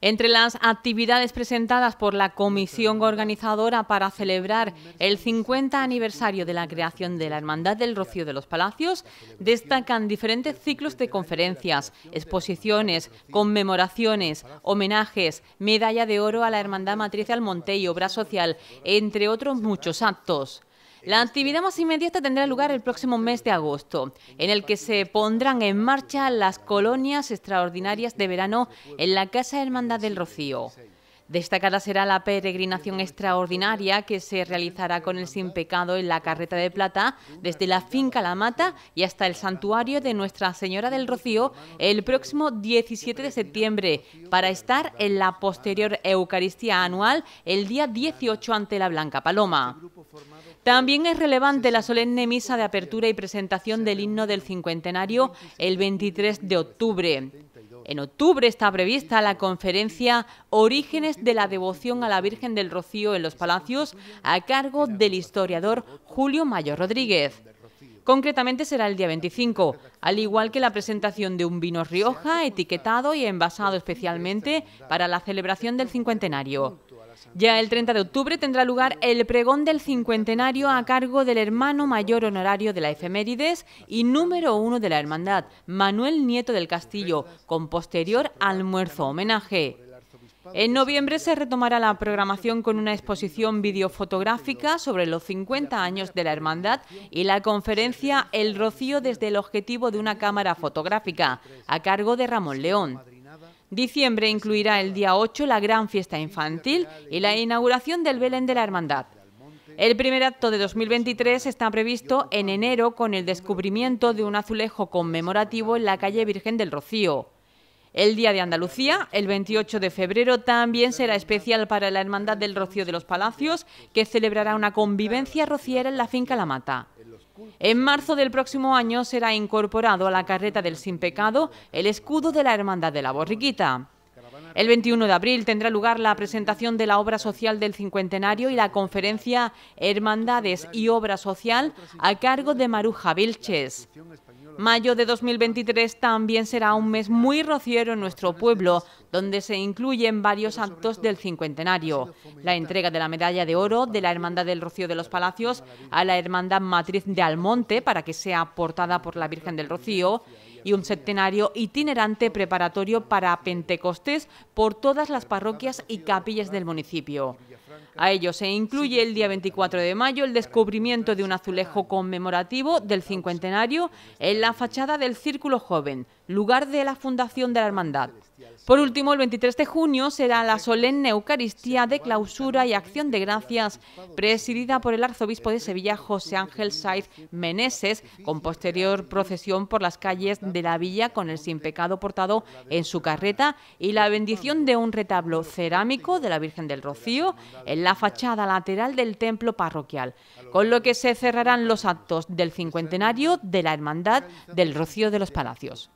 Entre las actividades presentadas por la comisión organizadora para celebrar el 50 aniversario de la creación de la Hermandad del Rocío de los Palacios, destacan diferentes ciclos de conferencias, exposiciones, conmemoraciones, homenajes, medalla de oro a la Hermandad Matriz Almonte y obra social, entre otros muchos actos. La actividad más inmediata tendrá lugar el próximo mes de agosto, en el que se pondrán en marcha las colonias extraordinarias de verano en la Casa Hermandad del Rocío. Destacada será la peregrinación extraordinaria que se realizará con el sin pecado en la carreta de plata desde la finca La Mata y hasta el santuario de Nuestra Señora del Rocío el próximo 17 de septiembre para estar en la posterior Eucaristía anual el día 18 ante la Blanca Paloma. También es relevante la solemne misa de apertura y presentación del himno del cincuentenario el 23 de octubre. En octubre está prevista la conferencia Orígenes de la devoción a la Virgen del Rocío en los Palacios a cargo del historiador Julio Mayo Rodríguez. Concretamente será el día 25, al igual que la presentación de un vino Rioja etiquetado y envasado especialmente para la celebración del cincuentenario. Ya el 30 de octubre tendrá lugar el pregón del cincuentenario a cargo del hermano mayor honorario de la efemérides y número uno de la hermandad, Manuel Nieto del Castillo, con posterior almuerzo homenaje. En noviembre se retomará la programación con una exposición videofotográfica sobre los 50 años de la Hermandad y la conferencia El Rocío desde el objetivo de una cámara fotográfica, a cargo de Ramón León. Diciembre incluirá el día 8 la gran fiesta infantil y la inauguración del Belén de la Hermandad. El primer acto de 2023 está previsto en enero con el descubrimiento de un azulejo conmemorativo en la calle Virgen del Rocío. El Día de Andalucía, el 28 de febrero, también será especial para la Hermandad del Rocío de los Palacios, que celebrará una convivencia rociera en la finca La Mata. En marzo del próximo año será incorporado a la carreta del Sin Pecado el escudo de la Hermandad de la Borriquita. El 21 de abril tendrá lugar la presentación de la obra social del cincuentenario y la conferencia Hermandades y Obra Social a cargo de Maruja Vilches. Mayo de 2023 también será un mes muy rociero en nuestro pueblo, donde se incluyen varios actos del cincuentenario. La entrega de la medalla de oro de la Hermandad del Rocío de los Palacios a la Hermandad Matriz de Almonte para que sea portada por la Virgen del Rocío y un septenario itinerante preparatorio para Pentecostés por todas las parroquias y capillas del municipio. A ello se incluye el día 24 de mayo el descubrimiento de un azulejo conmemorativo del cincuentenario en la fachada del Círculo Joven, lugar de la fundación de la Hermandad. Por último, el 23 de junio será la solemne Eucaristía de clausura y acción de gracias, presidida por el arzobispo de Sevilla, José Ángel Saiz Meneses, con posterior procesión por las calles de la villa con el sin pecado portado en su carreta y la bendición de un retablo cerámico de la Virgen del Rocío en la fachada lateral del templo parroquial, con lo que se cerrarán los actos del cincuentenario de la Hermandad del Rocío de los Palacios.